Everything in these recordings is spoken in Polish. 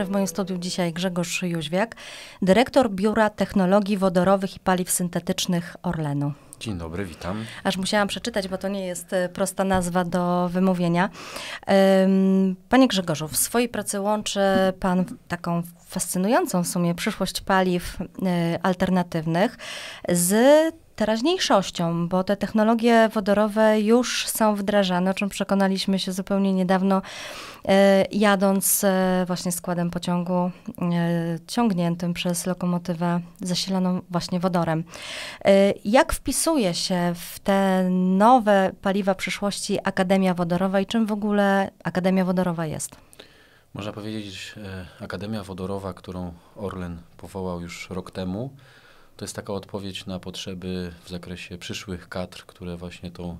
dobry. W moim studiu dzisiaj Grzegorz Jóźwiak, dyrektor Biura Technologii Wodorowych i Paliw Syntetycznych Orlenu. Dzień dobry, witam. Aż musiałam przeczytać, bo to nie jest e, prosta nazwa do wymówienia. Panie Grzegorzu, w swojej pracy łączy Pan taką fascynującą w sumie przyszłość paliw e, alternatywnych z teraźniejszością, bo te technologie wodorowe już są wdrażane, o czym przekonaliśmy się zupełnie niedawno, e, jadąc e, właśnie składem pociągu e, ciągniętym przez lokomotywę zasilaną właśnie wodorem. Jak wpisuje się w te nowe paliwa przyszłości Akademia Wodorowa i czym w ogóle Akademia Wodorowa jest? Można powiedzieć, Akademia Wodorowa, którą Orlen powołał już rok temu, to jest taka odpowiedź na potrzeby w zakresie przyszłych kadr, które właśnie tą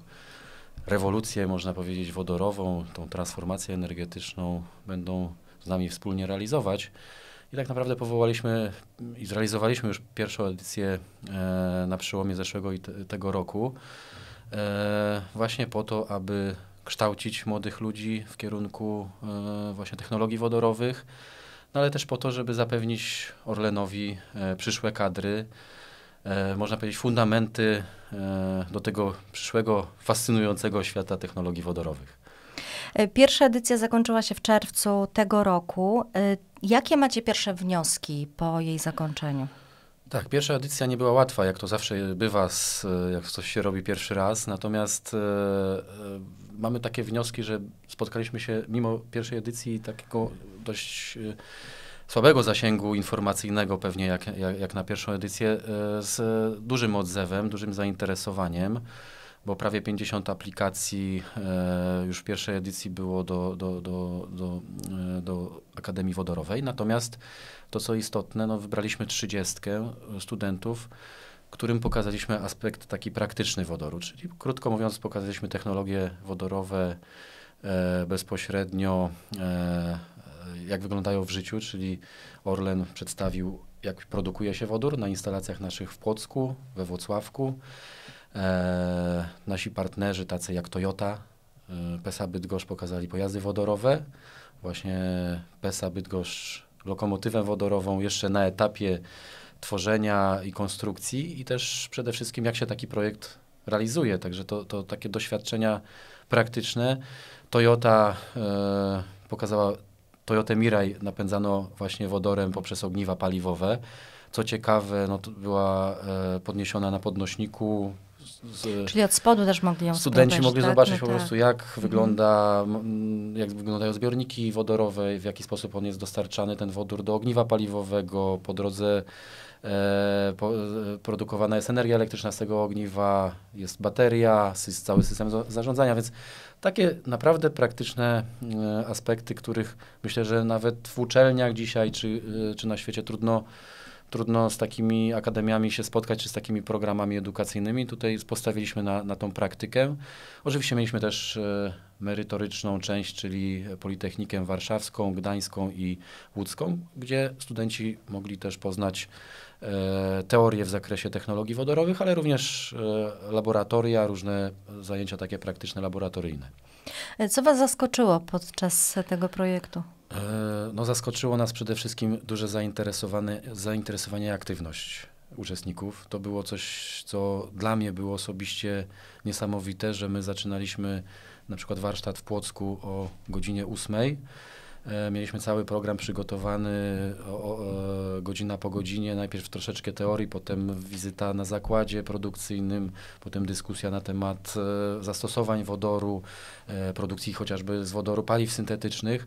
rewolucję, można powiedzieć, wodorową, tą transformację energetyczną będą z nami wspólnie realizować. I tak naprawdę powołaliśmy i zrealizowaliśmy już pierwszą edycję e, na przełomie zeszłego i te, tego roku, e, właśnie po to, aby kształcić młodych ludzi w kierunku e, właśnie technologii wodorowych no ale też po to, żeby zapewnić Orlenowi e, przyszłe kadry, e, można powiedzieć, fundamenty e, do tego przyszłego, fascynującego świata technologii wodorowych. Pierwsza edycja zakończyła się w czerwcu tego roku. Jakie macie pierwsze wnioski po jej zakończeniu? Tak, pierwsza edycja nie była łatwa, jak to zawsze bywa, z, jak coś się robi pierwszy raz. Natomiast mamy takie wnioski, że spotkaliśmy się mimo pierwszej edycji takiego dość e, słabego zasięgu informacyjnego pewnie jak, jak, jak, na pierwszą edycję, e, z dużym odzewem, dużym zainteresowaniem, bo prawie 50 aplikacji e, już w pierwszej edycji było do, do, do, do, do Akademii Wodorowej. Natomiast to, co istotne, no, wybraliśmy 30 studentów, którym pokazaliśmy aspekt taki praktyczny wodoru, czyli krótko mówiąc pokazaliśmy technologie wodorowe e, bezpośrednio, e, jak wyglądają w życiu, czyli Orlen przedstawił, jak produkuje się wodór na instalacjach naszych w Płocku, we Włocławku. E, nasi partnerzy, tacy jak Toyota, e, PESA Bydgoszcz pokazali pojazdy wodorowe. Właśnie PESA Bydgoszcz lokomotywę wodorową jeszcze na etapie tworzenia i konstrukcji i też przede wszystkim jak się taki projekt realizuje. Także to, to takie doświadczenia praktyczne. Toyota e, pokazała, Toyota Mirai napędzano właśnie wodorem poprzez ogniwa paliwowe. Co ciekawe, no, była e, podniesiona na podnośniku, z, Czyli od spodu też mogli ją Studenci spróbować, mogli tak? No zobaczyć no po tak. prostu, jak mhm. wygląda, jak wyglądają zbiorniki wodorowe, w jaki sposób on jest dostarczany, ten wodór do ogniwa paliwowego, po drodze E, e, produkowana jest energia elektryczna z tego ogniwa, jest bateria, cały system zarządzania, więc takie naprawdę praktyczne e, aspekty, których myślę, że nawet w uczelniach dzisiaj czy, czy na świecie trudno trudno z takimi akademiami się spotkać, czy z takimi programami edukacyjnymi. Tutaj postawiliśmy na, na tą praktykę. Oczywiście mieliśmy też e, merytoryczną część, czyli Politechnikę Warszawską, Gdańską i Łódzką, gdzie studenci mogli też poznać e, teorie w zakresie technologii wodorowych, ale również e, laboratoria, różne zajęcia takie praktyczne, laboratoryjne. E, co Was zaskoczyło podczas tego projektu? E, no, zaskoczyło nas przede wszystkim duże zainteresowanie, zainteresowanie i aktywność uczestników. To było coś, co dla mnie było osobiście niesamowite, że my zaczynaliśmy na przykład warsztat w Płocku o godzinie 8. E, mieliśmy cały program przygotowany o, o, e, godzina po godzinie. Najpierw troszeczkę teorii, potem wizyta na zakładzie produkcyjnym, potem dyskusja na temat zastosowań wodoru, produkcji chociażby z wodoru paliw syntetycznych.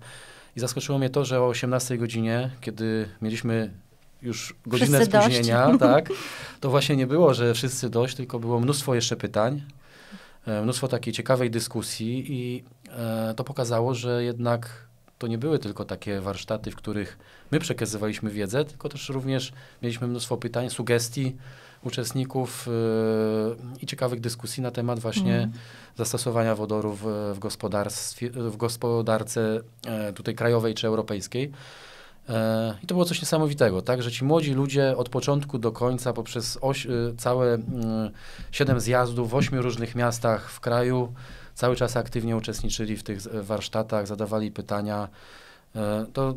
I zaskoczyło mnie to, że o 18 godzinie, kiedy mieliśmy już godzinę wszyscy spóźnienia, tak, to właśnie nie było, że wszyscy dość, tylko było mnóstwo jeszcze pytań, e, mnóstwo takiej ciekawej dyskusji i e, to pokazało, że jednak to nie były tylko takie warsztaty, w których my przekazywaliśmy wiedzę, tylko też również mieliśmy mnóstwo pytań, sugestii uczestników yy, i ciekawych dyskusji na temat właśnie mm. zastosowania wodorów w, w w gospodarce yy, tutaj krajowej czy europejskiej. E, I to było coś niesamowitego, tak, że ci młodzi ludzie od początku do końca poprzez oś, e, całe siedem zjazdów w ośmiu różnych miastach w kraju cały czas aktywnie uczestniczyli w tych e, warsztatach, zadawali pytania. To,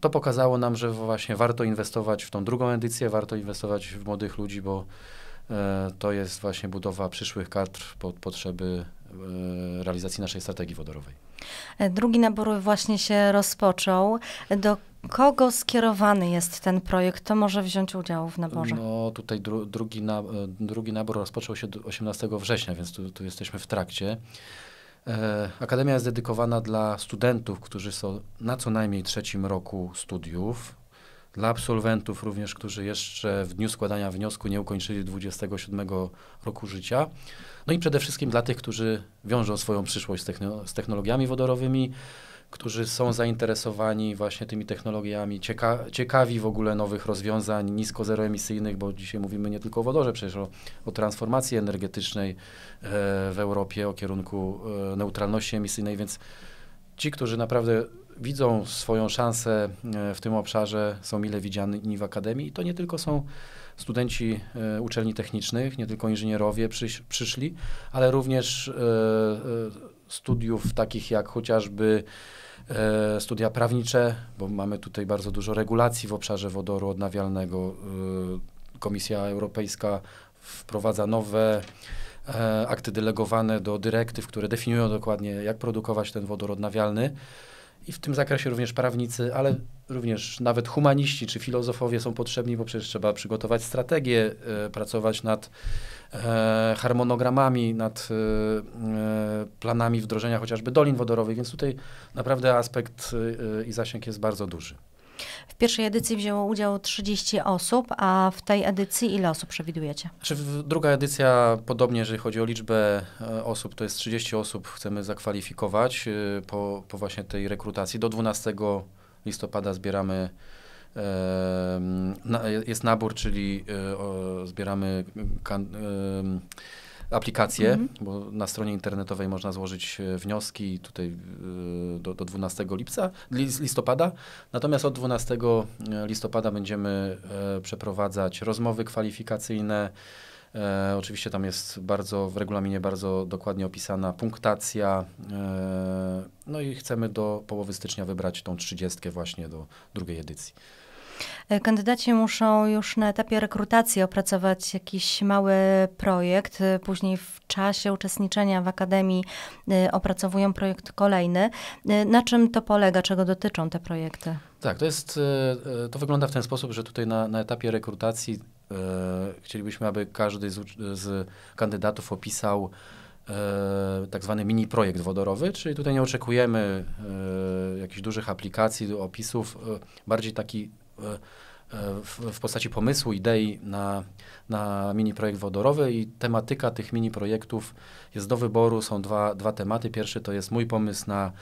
to pokazało nam, że właśnie warto inwestować w tą drugą edycję, warto inwestować w młodych ludzi, bo to jest właśnie budowa przyszłych kadr pod potrzeby realizacji naszej strategii wodorowej. E, drugi nabór właśnie się rozpoczął. E, do kogo skierowany jest ten projekt? Kto może wziąć udział w naborze? No tutaj dru drugi, na e, drugi nabór rozpoczął się 18 września, więc tu, tu jesteśmy w trakcie. Akademia jest dedykowana dla studentów, którzy są na co najmniej trzecim roku studiów, dla absolwentów również, którzy jeszcze w dniu składania wniosku nie ukończyli 27 roku życia. No i przede wszystkim dla tych, którzy wiążą swoją przyszłość z, z technologiami wodorowymi, którzy są zainteresowani właśnie tymi technologiami, cieka ciekawi w ogóle nowych rozwiązań nisko zeroemisyjnych, bo dzisiaj mówimy nie tylko o wodorze, przecież o, o transformacji energetycznej e, w Europie, o kierunku e, neutralności emisyjnej, więc ci, którzy naprawdę widzą swoją szansę e, w tym obszarze, są mile widziani w Akademii. I to nie tylko są studenci e, uczelni technicznych, nie tylko inżynierowie przyszli, ale również e, studiów takich jak chociażby studia prawnicze, bo mamy tutaj bardzo dużo regulacji w obszarze wodoru odnawialnego. Komisja Europejska wprowadza nowe akty delegowane do dyrektyw, które definiują dokładnie, jak produkować ten wodór odnawialny i w tym zakresie również prawnicy, ale również nawet humaniści czy filozofowie są potrzebni, bo przecież trzeba przygotować strategię, e, pracować nad e, harmonogramami, nad e, planami wdrożenia chociażby dolin wodorowych, więc tutaj naprawdę aspekt i zasięg jest bardzo duży. W pierwszej edycji wzięło udział 30 osób, a w tej edycji ile osób przewidujecie? Znaczy, druga edycja, podobnie jeżeli chodzi o liczbę e, osób, to jest 30 osób chcemy zakwalifikować e, po, po właśnie tej rekrutacji. Do 12 listopada zbieramy jest nabór, czyli e, zbieramy aplikację, mhm. bo na stronie internetowej można złożyć e, wnioski tutaj e, do, do 12 lipca, listopada. Natomiast od 12 e, listopada będziemy przeprowadzać rozmowy kwalifikacyjne. E, oczywiście tam jest bardzo w regulaminie bardzo dokładnie opisana punktacja. E, no i chcemy do połowy stycznia wybrać tą trzydziestkę właśnie do drugiej edycji. E, kandydaci muszą już na etapie rekrutacji opracować jakiś mały projekt, e, później w czasie uczestniczenia w akademii e, opracowują projekt kolejny. Na czym to polega, czego dotyczą te projekty? Tak, to jest, to wygląda w ten sposób, że tutaj na, na etapie rekrutacji e, chcielibyśmy, aby każdy z, z kandydatów opisał e, tak zwany mini projekt wodorowy, czyli tutaj nie oczekujemy e, jakichś dużych aplikacji, opisów, bardziej taki w, postaci pomysłu, idei na, na mini projekt wodorowy i tematyka tych mini projektów jest do wyboru. Są dwa, dwa tematy. Pierwszy to jest mój pomysł na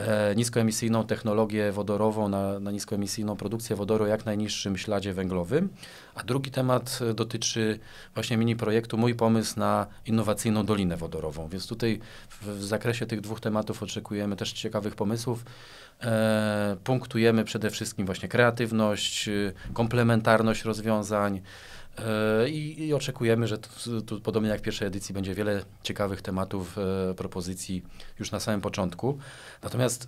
E, niskoemisyjną technologię wodorową na, na niskoemisyjną produkcję wodoru jak najniższym śladzie węglowym. A drugi temat e, dotyczy właśnie mini projektu Mój pomysł na innowacyjną dolinę wodorową. Więc tutaj w, w zakresie tych dwóch tematów oczekujemy też ciekawych pomysłów. E, punktujemy przede wszystkim właśnie kreatywność, e, komplementarność rozwiązań. E, I, I, oczekujemy, że tu, tu, podobnie jak w pierwszej edycji będzie wiele ciekawych tematów, e, propozycji już na samym początku. Natomiast e,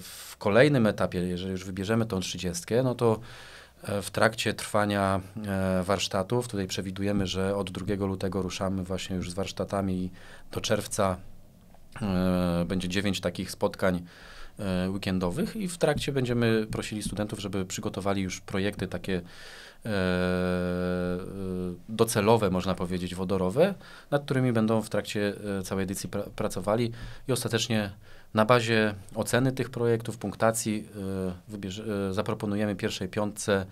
w kolejnym etapie, jeżeli już wybierzemy tą trzydziestkę, no to e, w trakcie trwania e, warsztatów, tutaj przewidujemy, że od 2 lutego ruszamy właśnie już z warsztatami i do czerwca e, będzie dziewięć takich spotkań E, weekendowych i w trakcie będziemy prosili studentów, żeby przygotowali już projekty takie e, e, docelowe, można powiedzieć, wodorowe, nad którymi będą w trakcie całej edycji pracowali i ostatecznie na bazie oceny tych projektów, punktacji zaproponujemy pierwszej piątce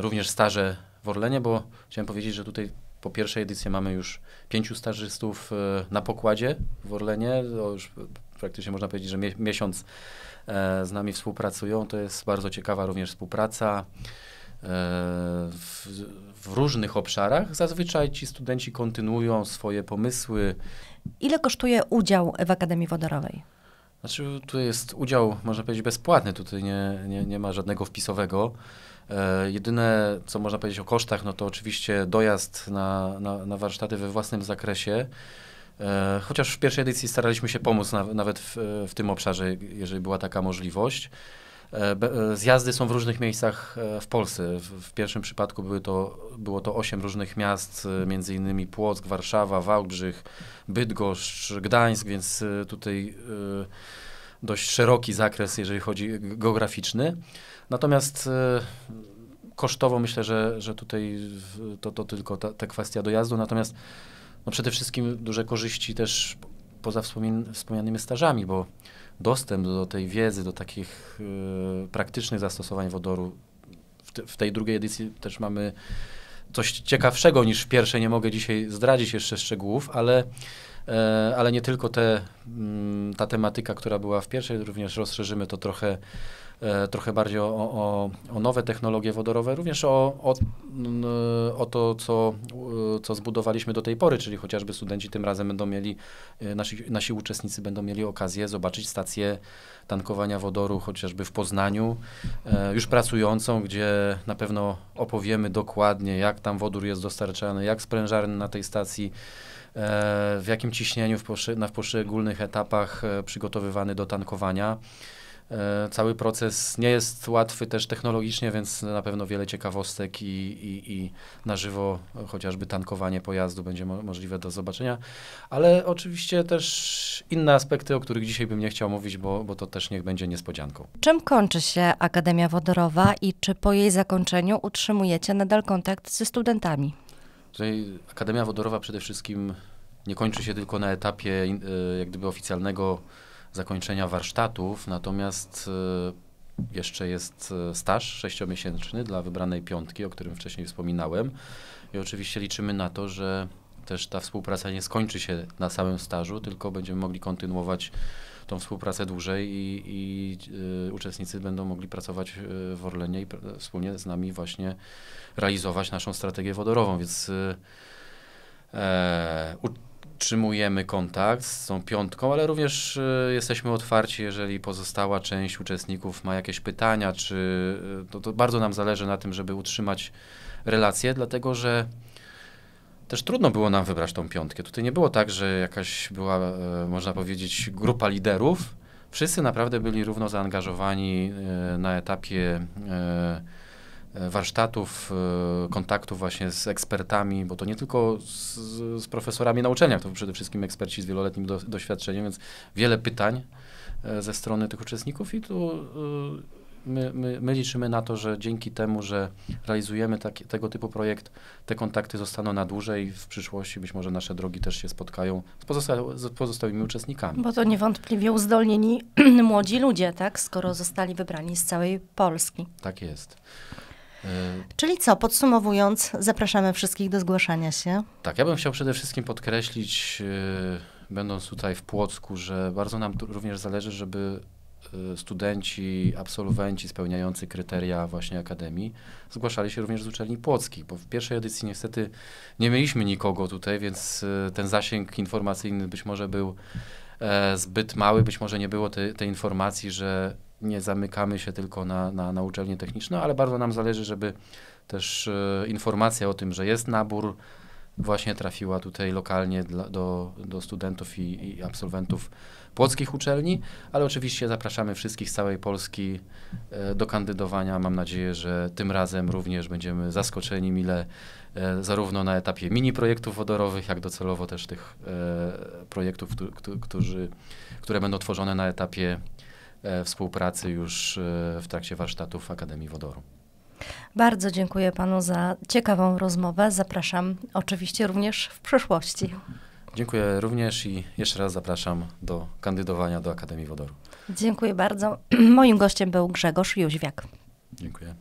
również staże w Orlenie, bo chciałem powiedzieć, że tutaj po pierwszej edycji mamy już pięciu stażystów na pokładzie w Orlenie, już praktycznie można powiedzieć, że mie miesiąc e, z nami współpracują. To jest bardzo ciekawa również współpraca. E, w, w różnych obszarach. Zazwyczaj ci studenci kontynuują swoje pomysły. Ile kosztuje udział w Akademii Wodorowej? Znaczy, tu jest udział, można powiedzieć, bezpłatny, tutaj nie, nie, nie ma żadnego wpisowego. E, jedyne, co można powiedzieć o kosztach, no to oczywiście dojazd na, na, na warsztaty we własnym zakresie. E, chociaż w pierwszej edycji staraliśmy się pomóc nawet w, w tym obszarze, jeżeli była taka możliwość. E, e, zjazdy są w różnych miejscach w Polsce. W, w pierwszym przypadku były to, było to osiem różnych miast, między innymi Płock, Warszawa, Wałbrzych, Bydgoszcz, Gdańsk, więc tutaj dość szeroki zakres, jeżeli chodzi geograficzny. Natomiast kosztowo myślę, że, że tutaj to, to tylko ta, ta kwestia dojazdu. Natomiast no przede wszystkim duże korzyści też poza wspomnianymi stażami, bo dostęp do tej wiedzy, do takich y, praktycznych zastosowań wodoru w, te, w, tej drugiej edycji też mamy coś ciekawszego niż w pierwszej. Nie mogę dzisiaj zdradzić jeszcze szczegółów, ale, y, ale nie tylko te, y, ta tematyka, która była w pierwszej, również rozszerzymy to trochę E, trochę bardziej o, o, o, nowe technologie wodorowe, również o, o, to, co, co zbudowaliśmy do tej pory, czyli chociażby studenci tym razem będą mieli, e, nasi, nasi uczestnicy będą mieli okazję zobaczyć stację tankowania wodoru chociażby w Poznaniu, e, już pracującą, gdzie na pewno opowiemy dokładnie, jak tam wodór jest dostarczany, jak sprężarny na tej stacji, w jakim ciśnieniu w na poszczególnych etapach przygotowywany do tankowania. E, cały proces nie jest łatwy też technologicznie, więc na pewno wiele ciekawostek i, i, i na żywo chociażby tankowanie pojazdu będzie mo możliwe do zobaczenia. Ale oczywiście też inne aspekty, o których dzisiaj bym nie chciał mówić, bo, bo to też niech będzie niespodzianką. Czym kończy się Akademia Wodorowa i czy po jej zakończeniu utrzymujecie nadal kontakt ze studentami? Czyli Akademia Wodorowa przede wszystkim nie kończy się tylko na etapie e, jak gdyby oficjalnego zakończenia warsztatów, natomiast e, jeszcze jest e, staż sześciomiesięczny dla wybranej piątki, o którym wcześniej wspominałem. I oczywiście liczymy na to, że też ta współpraca nie skończy się na samym stażu, tylko będziemy mogli kontynuować tą współpracę dłużej i, i y, uczestnicy będą mogli pracować w Orlenie i pr- wspólnie z nami właśnie realizować naszą strategię wodorową. Więc y, e, u- utrzymujemy kontakt z tą piątką, ale również e, jesteśmy otwarci, jeżeli pozostała część uczestników ma jakieś pytania, czy e, to, to bardzo nam zależy na tym, żeby utrzymać relacje, dlatego że też trudno było nam wybrać tą piątkę. Tutaj nie było tak, że jakaś była, e, można powiedzieć, grupa liderów. Wszyscy naprawdę byli równo zaangażowani na etapie E, warsztatów, e, kontaktów właśnie z ekspertami, bo to nie tylko z, z profesorami na uczelniach, to przede wszystkim eksperci z wieloletnim do, doświadczeniem, więc wiele pytań e, ze strony tych uczestników i tu my, my, my liczymy na to, że dzięki temu, że realizujemy taki, tego typu projekt, te kontakty zostaną na dłużej w przyszłości być może nasze drogi też się spotkają z, pozosta z pozostałymi uczestnikami. Bo to niewątpliwie uzdolnieni młodzi ludzie, tak? Skoro zostali wybrani z całej Polski. Tak jest. Y, Czyli co, podsumowując, zapraszamy wszystkich do zgłaszania się. Tak, ja bym chciał przede wszystkim podkreślić, y, będąc tutaj w Płocku, że bardzo nam również zależy, żeby y, studenci, absolwenci spełniający kryteria właśnie Akademii zgłaszali się również z uczelni płockich, bo w pierwszej edycji niestety nie mieliśmy nikogo tutaj, więc ten zasięg informacyjny być może był E, zbyt mały, być może nie było tej informacji, że nie zamykamy się tylko na, na, na uczelnię techniczną, ale bardzo nam zależy, żeby też e, informacja o tym, że jest nabór, właśnie trafiła tutaj lokalnie dla, do, do studentów i, i, absolwentów płockich uczelni, ale oczywiście zapraszamy wszystkich z całej Polski e, do kandydowania. Mam nadzieję, że tym razem również będziemy zaskoczeni mile E, zarówno na etapie mini projektów wodorowych, jak docelowo też tych e, projektów, którzy, które będą tworzone na etapie e, współpracy już w trakcie warsztatów Akademii Wodoru. Bardzo dziękuję panu za ciekawą rozmowę. Zapraszam oczywiście również w przyszłości. Dziękuję również i jeszcze raz zapraszam do kandydowania do Akademii Wodoru. Dziękuję bardzo. Moim gościem był Grzegorz Jóźwiak. Dziękuję.